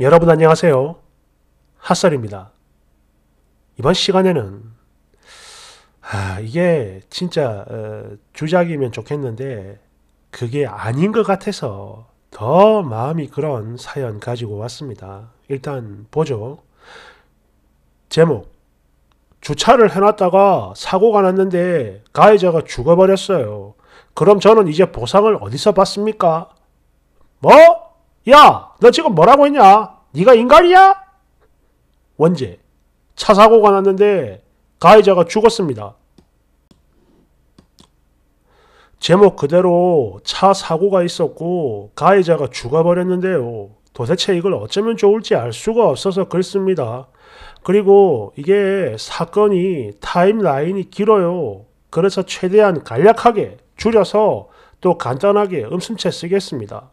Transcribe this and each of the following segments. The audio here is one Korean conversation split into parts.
여러분 안녕하세요. 핫설입니다. 이번 시간에는 아, 이게 진짜 어, 주작이면 좋겠는데 그게 아닌 것 같아서 더 마음이 그런 사연 가지고 왔습니다. 일단 보죠. 제목 주차를 해놨다가 사고가 났는데 가해자가 죽어버렸어요. 그럼 저는 이제 보상을 어디서 받습니까? 뭐? 야, 너 지금 뭐라고 했냐? 네가 인간이야? 원제, 차 사고가 났는데 가해자가 죽었습니다. 제목 그대로 차 사고가 있었고 가해자가 죽어버렸는데요. 도대체 이걸 어쩌면 좋을지 알 수가 없어서 그렇습니다. 그리고 이게 사건이 타임라인이 길어요. 그래서 최대한 간략하게 줄여서 또 간단하게 음슴채 쓰겠습니다.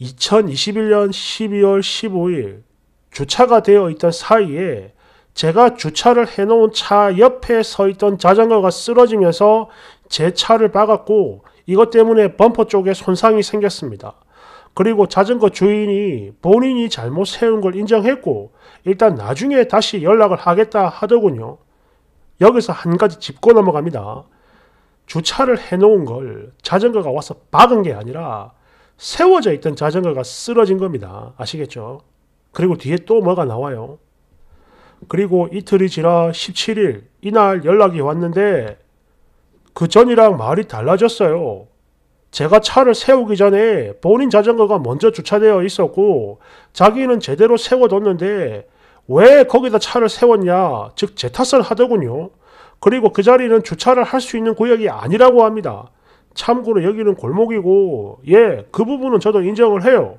2021년 12월 15일 주차가 되어 있던 사이에 제가 주차를 해놓은 차 옆에 서 있던 자전거가 쓰러지면서 제 차를 박았고 이것 때문에 범퍼 쪽에 손상이 생겼습니다. 그리고 자전거 주인이 본인이 잘못 세운 걸 인정했고 일단 나중에 다시 연락을 하겠다 하더군요. 여기서 한 가지 짚고 넘어갑니다. 주차를 해놓은 걸 자전거가 와서 박은 게 아니라 세워져 있던 자전거가 쓰러진 겁니다. 아시겠죠? 그리고 뒤에 또 뭐가 나와요. 그리고 이틀이 지나 17일 이날 연락이 왔는데 그 전이랑 말이 달라졌어요. 제가 차를 세우기 전에 본인 자전거가 먼저 주차되어 있었고 자기는 제대로 세워뒀는데 왜 거기다 차를 세웠냐 즉 제탓을 하더군요. 그리고 그 자리는 주차를 할 수 있는 구역이 아니라고 합니다. 참고로 여기는 골목이고 예그 부분은 저도 인정을 해요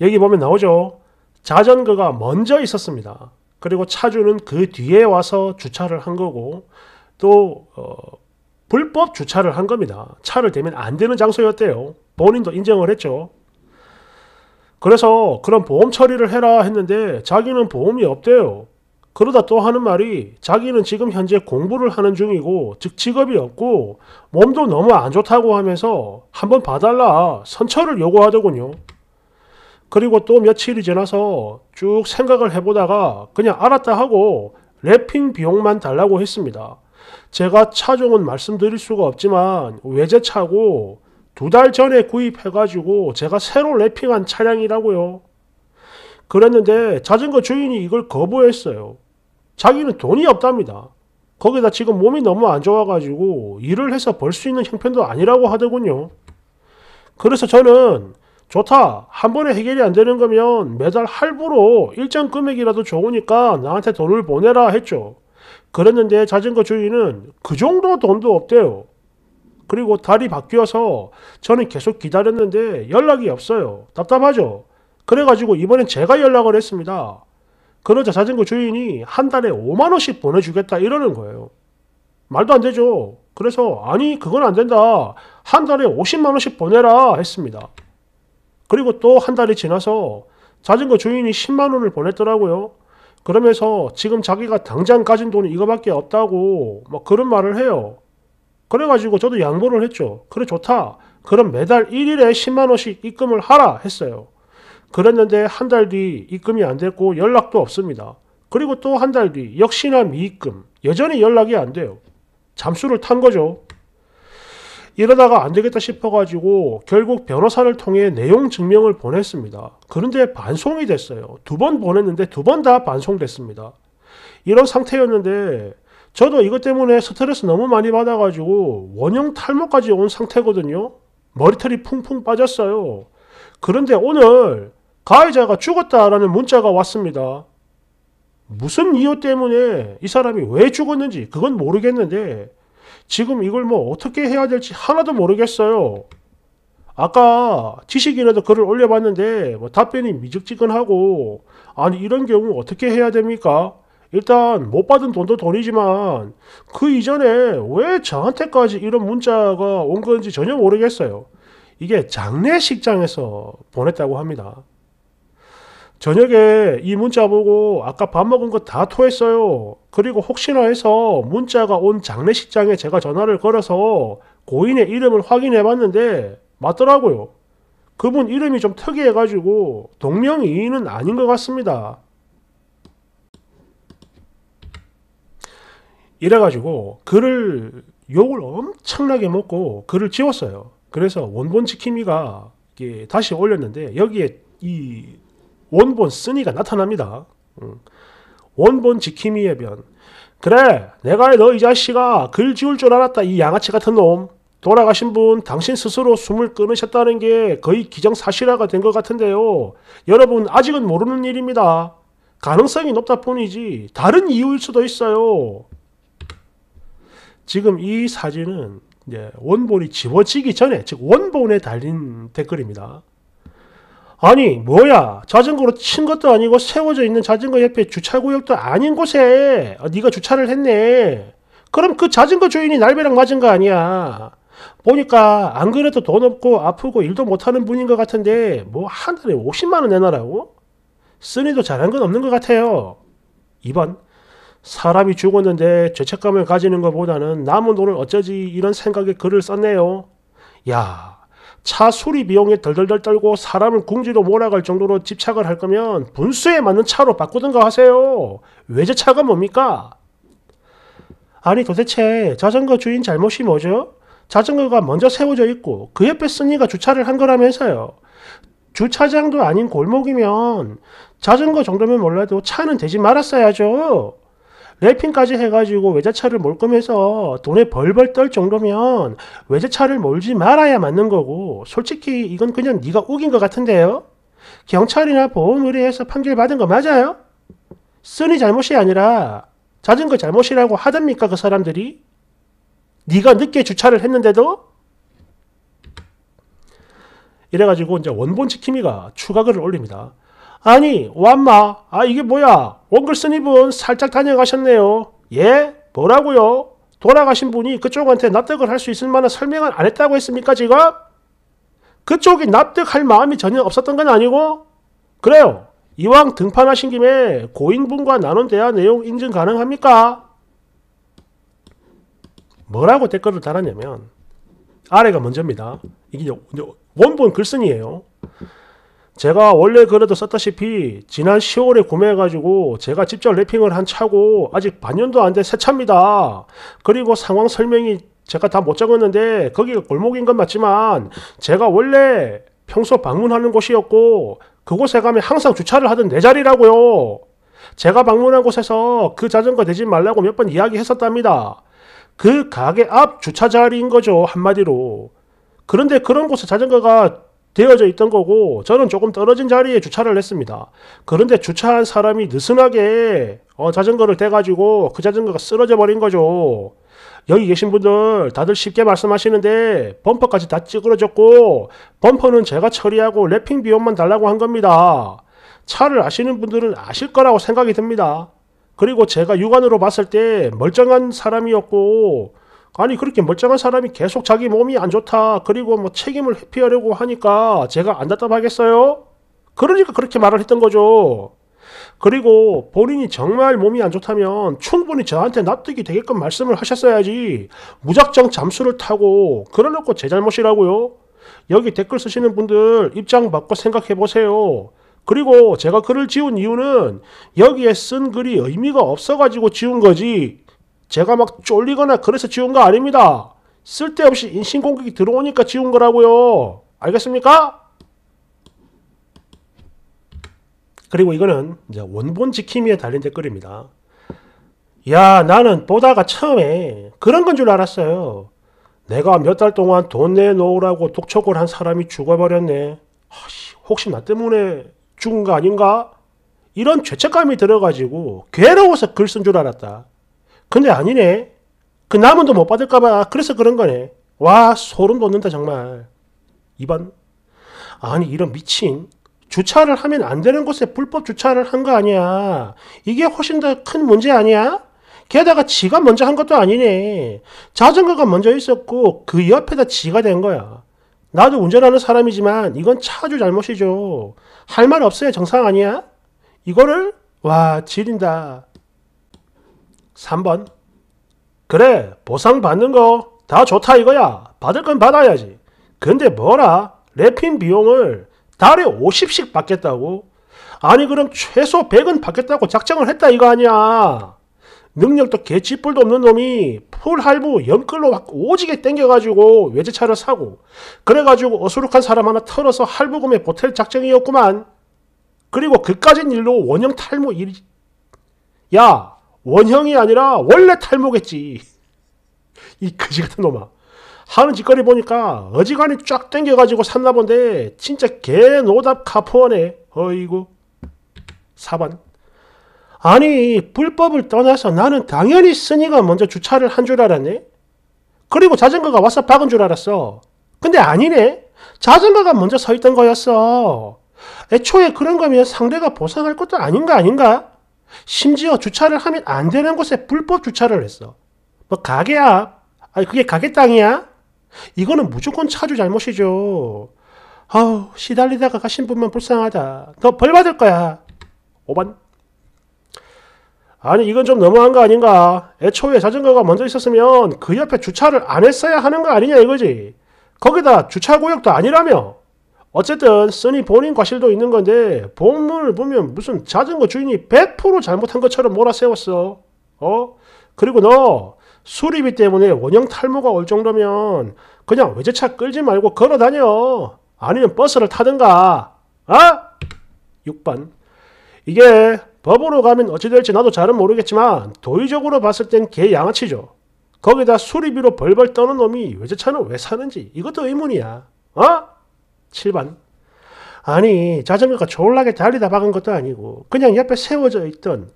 여기 보면 나오죠 자전거가 먼저 있었습니다 그리고 차주는 그 뒤에 와서 주차를 한 거고 또 어, 불법 주차를 한 겁니다 차를 대면 안 되는 장소였대요 본인도 인정을 했죠 그래서 그런 보험 처리를 해라 했는데 자기는 보험이 없대요 그러다 또 하는 말이 자기는 지금 현재 공부를 하는 중이고 즉 직업이 없고 몸도 너무 안 좋다고 하면서 한번 봐달라 선처를 요구하더군요. 그리고 또 며칠이 지나서 쭉 생각을 해보다가 그냥 알았다 하고 랩핑 비용만 달라고 했습니다. 제가 차종은 말씀드릴 수가 없지만 외제차고 두 달 전에 구입해가지고 제가 새로 랩핑한 차량이라고요. 그랬는데 자전거 주인이 이걸 거부했어요. 자기는 돈이 없답니다. 거기다 지금 몸이 너무 안 좋아가지고 일을 해서 벌 수 있는 형편도 아니라고 하더군요. 그래서 저는 좋다. 한 번에 해결이 안 되는 거면 매달 할부로 일정 금액이라도 좋으니까 나한테 돈을 보내라 했죠. 그랬는데 자전거 주인은 그 정도 돈도 없대요. 그리고 달이 바뀌어서 저는 계속 기다렸는데 연락이 없어요. 답답하죠? 그래가지고 이번엔 제가 연락을 했습니다. 그러자 자전거 주인이 한 달에 5만 원씩 보내주겠다 이러는 거예요. 말도 안 되죠. 그래서 아니 그건 안 된다. 한 달에 50만 원씩 보내라 했습니다. 그리고 또 한 달이 지나서 자전거 주인이 10만 원을 보냈더라고요. 그러면서 지금 자기가 당장 가진 돈이 이거밖에 없다고 막 그런 말을 해요. 그래가지고 저도 양보를 했죠. 그래 좋다. 그럼 매달 1일에 10만 원씩 입금을 하라 했어요. 그랬는데 한 달 뒤 입금이 안 됐고 연락도 없습니다. 그리고 또 한 달 뒤 역시나 미입금. 여전히 연락이 안 돼요. 잠수를 탄 거죠. 이러다가 안 되겠다 싶어가지고 결국 변호사를 통해 내용 증명을 보냈습니다. 그런데 반송이 됐어요. 두 번 보냈는데 두 번 다 반송됐습니다. 이런 상태였는데 저도 이것 때문에 스트레스 너무 많이 받아가지고 원형 탈모까지 온 상태거든요. 머리털이 풍풍 빠졌어요. 그런데 오늘 가해자가 죽었다라는 문자가 왔습니다. 무슨 이유 때문에 이 사람이 왜 죽었는지 그건 모르겠는데 지금 이걸 뭐 어떻게 해야 될지 하나도 모르겠어요. 아까 지식인에도 글을 올려봤는데 뭐 답변이 미적지근하고 아니 이런 경우 어떻게 해야 됩니까? 일단 못 받은 돈도 돈이지만 그 이전에 왜 저한테까지 이런 문자가 온 건지 전혀 모르겠어요. 이게 장례식장에서 보냈다고 합니다. 저녁에 이 문자 보고 아까 밥 먹은 거 다 토했어요. 그리고 혹시나 해서 문자가 온 장례식장에 제가 전화를 걸어서 고인의 이름을 확인해 봤는데 맞더라고요. 그분 이름이 좀 특이해가지고 동명이인은 아닌 것 같습니다. 이래가지고 글을 욕을 엄청나게 먹고 글을 지웠어요. 그래서 원본 지킴이가 다시 올렸는데 여기에 이 원본 쓰니가 나타납니다. 음. 원본 지킴이의 변. 그래, 내가 너 이 자식아 글 지울 줄 알았다 이 양아치 같은 놈. 돌아가신 분 당신 스스로 숨을 끊으셨다는 게 거의 기정사실화가 된 것 같은데요. 여러분 아직은 모르는 일입니다. 가능성이 높다 뿐이지 다른 이유일 수도 있어요. 지금 이 사진은 원본이 집어지기 전에 즉 원본에 달린 댓글입니다. 아니 뭐야 자전거로 친 것도 아니고 세워져 있는 자전거 옆에 주차구역도 아닌 곳에 어, 네가 주차를 했네 그럼 그 자전거 주인이 날벼락 맞은 거 아니야 보니까 안 그래도 돈 없고 아프고 일도 못하는 분인 것 같은데 뭐 한 달에 50만원 내놔라고? 쓰니도 잘한 건 없는 것 같아요 2번 사람이 죽었는데 죄책감을 가지는 것보다는 남은 돈을 어쩌지 이런 생각에 글을 썼네요 야차 수리 비용에 덜덜덜 떨고 사람을 궁지로 몰아갈 정도로 집착을 할 거면 분수에 맞는 차로 바꾸든가 하세요. 외제차가 뭡니까? 아니 도대체 자전거 주인 잘못이 뭐죠? 자전거가 먼저 세워져 있고 그 옆에 쓰니가 주차를 한 거라면서요. 주차장도 아닌 골목이면 자전거 정도면 몰라도 차는 되지 말았어야죠. 랩핑까지 해가지고 외제차를 몰금해서 돈에 벌벌 떨 정도면 외제차를 몰지 말아야 맞는 거고 솔직히 이건 그냥 네가 우긴 것 같은데요? 경찰이나 보험 의뢰해서 판결 받은 거 맞아요? 쓰니 잘못이 아니라 자전거 잘못이라고 하답니까 그 사람들이? 네가 늦게 주차를 했는데도? 이래가지고 이제 원본 치킴이가 추가글을 올립니다. 아니 완마 아 이게 뭐야 원글스님은 살짝 다녀가셨네요 예 뭐라고요 돌아가신 분이 그쪽한테 납득을 할 수 있을 만한 설명을 안 했다고 했습니까 지금 그쪽이 납득할 마음이 전혀 없었던 건 아니고 그래요 이왕 등판하신 김에 고인분과 나눈 대화 내용 인증 가능합니까 뭐라고 댓글을 달았냐면 아래가 먼저입니다 이게 원본 글쓴이에요 제가 원래 그래도 썼다시피 지난 10월에 구매해가지고 제가 직접 랩핑을 한 차고 아직 반년도 안 된 새 차입니다. 그리고 상황 설명이 제가 다 못 적었는데 거기가 골목인 건 맞지만 제가 원래 평소 방문하는 곳이었고 그곳에 가면 항상 주차를 하던 내 자리라고요. 제가 방문한 곳에서 그 자전거 대지 말라고 몇 번 이야기했었답니다. 그 가게 앞 주차 자리인 거죠 한마디로. 그런데 그런 곳에 자전거가 되어져 있던 거고 저는 조금 떨어진 자리에 주차를 했습니다. 그런데 주차한 사람이 느슨하게 어, 자전거를 대가지고 그 자전거가 쓰러져 버린 거죠. 여기 계신 분들 다들 쉽게 말씀하시는데 범퍼까지 다 찌그러졌고 범퍼는 제가 처리하고 랩핑 비용만 달라고 한 겁니다. 차를 아시는 분들은 아실 거라고 생각이 듭니다. 그리고 제가 육안으로 봤을 때 멀쩡한 사람이었고 아니 그렇게 멀쩡한 사람이 계속 자기 몸이 안 좋다 그리고 뭐 책임을 회피하려고 하니까 제가 안 답답하겠어요? 그러니까 그렇게 말을 했던 거죠. 그리고 본인이 정말 몸이 안 좋다면 충분히 저한테 납득이 되게끔 말씀을 하셨어야지 무작정 잠수를 타고 그래놓고 제 잘못이라고요. 여기 댓글 쓰시는 분들 입장 바꿔 생각해 보세요. 그리고 제가 글을 지운 이유는 여기에 쓴 글이 의미가 없어가지고 지운 거지 제가 막 쫄리거나 그래서 지운 거 아닙니다. 쓸데없이 인신공격이 들어오니까 지운 거라고요. 알겠습니까? 그리고 이거는 이제 원본 지킴이에 달린 댓글입니다. 야 나는 보다가 처음에 그런 건 줄 알았어요. 내가 몇 달 동안 돈 내놓으라고 독촉을 한 사람이 죽어버렸네. 혹시 나 때문에 죽은 거 아닌가? 이런 죄책감이 들어가지고 괴로워서 글 쓴 줄 알았다. 근데 아니네. 그 남은 도못 받을까봐 그래서 그런 거네. 와 소름 돋는다 정말. 2번 아니 이런 미친 주차를 하면 안 되는 곳에 불법 주차를 한 거 아니야. 이게 훨씬 더 큰 문제 아니야? 게다가 지가 먼저 한 것도 아니네. 자전거가 먼저 있었고 그 옆에다 지가 된 거야. 나도 운전하는 사람이지만 이건 차주 잘못이죠. 할 말없어요 정상 아니야? 이거를 와 지린다. 3번 그래 보상받는 거 다 좋다 이거야 받을 건 받아야지 근데 뭐라 랩핑 비용을 달에 50씩 받겠다고 아니 그럼 최소 100은 받겠다고 작정을 했다 이거 아니야 능력도 개찌뿔도 없는 놈이 풀 할부 연끌로 막 오지게 땡겨가지고 외제차를 사고 그래가지고 어수룩한 사람 하나 털어서 할부금에 보탤 작정이었구만 그리고 그까진 일로 원형 탈모 일야 원형이 아니라 원래 탈모겠지. 이 그지 같은 놈아. 하는 짓거리 보니까 어지간히 쫙 땡겨가지고 샀나 본데 진짜 개 노답 카포네 어이구 4번 아니 불법을 떠나서 나는 당연히 쓰니가 먼저 주차를 한 줄 알았네 그리고 자전거가 와서 박은 줄 알았어 근데 아니네 자전거가 먼저 서 있던 거였어 애초에 그런 거면 상대가 보상할 것도 아닌가 아닌가 심지어 주차를 하면 안 되는 곳에 불법 주차를 했어. 뭐 가게야? 아니 그게 가게 땅이야? 이거는 무조건 차주 잘못이죠. 아우 시달리다가 가신 분만 불쌍하다. 너벌 받을 거야. 5번. 아니 이건 좀 너무한 거 아닌가? 애초에 자전거가 먼저 있었으면 그 옆에 주차를 안 했어야 하는 거 아니냐 이거지. 거기다 주차구역도 아니라며. 어쨌든 쓰니 본인 과실도 있는 건데 본문을 보면 무슨 자전거 주인이 100% 잘못한 것처럼 몰아세웠어. 어? 그리고 너 수리비 때문에 원형 탈모가 올 정도면 그냥 외제차 끌지 말고 걸어 다녀. 아니면 버스를 타든가. 아? 어? 6번. 이게 법으로 가면 어찌 될지 나도 잘은 모르겠지만 도의적으로 봤을 땐 개 양아치죠. 거기다 수리비로 벌벌 떠는 놈이 외제차는 왜 사는지 이것도 의문이야. 어? 7번. 아니 자전거가 졸라게 달리다 박은 것도 아니고 그냥 옆에 세워져 있던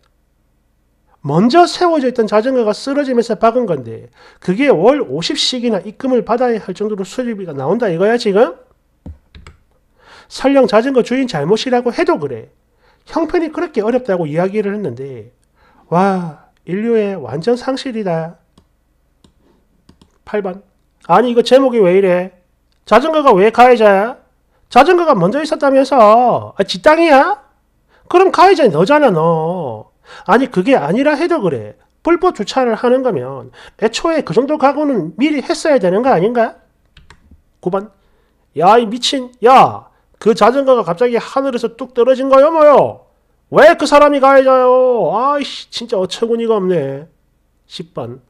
먼저 세워져 있던 자전거가 쓰러지면서 박은 건데 그게 월 50씩이나 입금을 받아야 할 정도로 수리비가 나온다 이거야 지금? 설령 자전거 주인 잘못이라고 해도 그래. 형편이 그렇게 어렵다고 이야기를 했는데 와 인류의 완전 상실이다. 8번 아니 이거 제목이 왜 이래? 자전거가 왜 가해자야? 자전거가 먼저 있었다면서 아, 지 땅이야? 그럼 가해자 너잖아 너 아니 그게 아니라 해도 그래 불법 주차를 하는 거면 애초에 그 정도 각오는 미리 했어야 되는 거 아닌가? 9번 야이 미친 야그 자전거가 갑자기 하늘에서 뚝 떨어진 거요 뭐요? 왜그 사람이 가해자요? 아이씨 진짜 어처구니가 없네 10번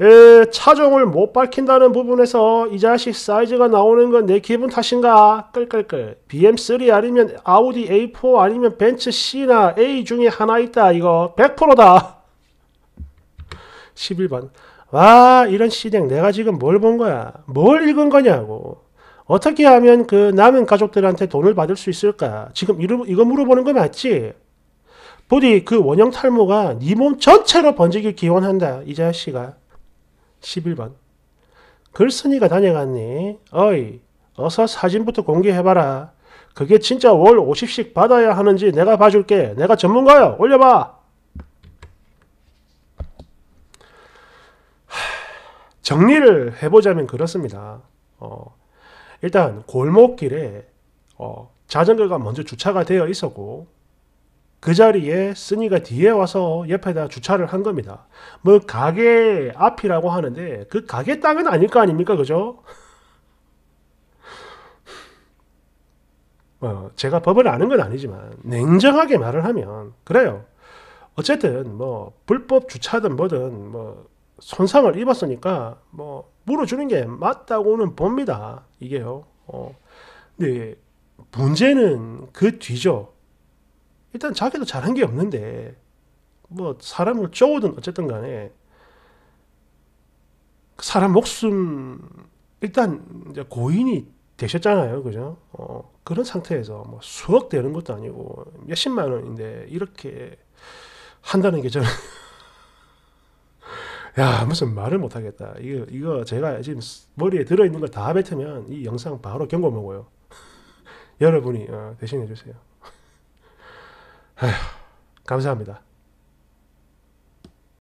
에, 차종을 못 밝힌다는 부분에서 이 자식 사이즈가 나오는 건 내 기분 탓인가? 끌끌끌. BM3 아니면 아우디 A4 아니면 벤츠 C나 A 중에 하나 있다. 이거 100%다. 11번. 와, 이런 시댁 내가 지금 뭘 본 거야? 뭘 읽은 거냐고. 어떻게 하면 그 남은 가족들한테 돈을 받을 수 있을까? 지금 이러, 이거 물어보는 거 맞지? 부디 그 원형 탈모가 네 몸 전체로 번지길 기원한다. 이 자식아. 11번 글쓴이가 다녀갔니? 어이 어서 사진부터 공개해봐라. 그게 진짜 월 50씩 받아야 하는지 내가 봐줄게. 내가 전문가야. 올려봐. 정리를 해보자면 그렇습니다. 어, 일단 골목길에 어, 자전거가 먼저 주차가 되어 있었고 그 자리에 쓰니가 뒤에 와서 옆에다 주차를 한 겁니다. 뭐 가게 앞이라고 하는데 그 가게 땅은 아닐 거 아닙니까? 그죠? 어, 제가 법을 아는 건 아니지만 냉정하게 말을 하면 그래요. 어쨌든 뭐 불법 주차든 뭐든 뭐 손상을 입었으니까 뭐 물어주는 게 맞다고는 봅니다. 이게요. 어. 근데 문제는 그 뒤죠. 일단 자기도 잘한 게 없는데 뭐 사람을 쪼든 어쨌든 간에 그 사람 목숨 일단 이제 고인이 되셨잖아요 그죠 어, 그런 상태에서 뭐 수억 되는 것도 아니고 몇십만 원인데 이렇게 한다는 게 저는 야 무슨 말을 못하겠다 이거 이거 제가 지금 머리에 들어있는 걸 다 뱉으면 이 영상 바로 경고 먹어요 여러분이 어, 대신해 주세요 아휴, 감사합니다.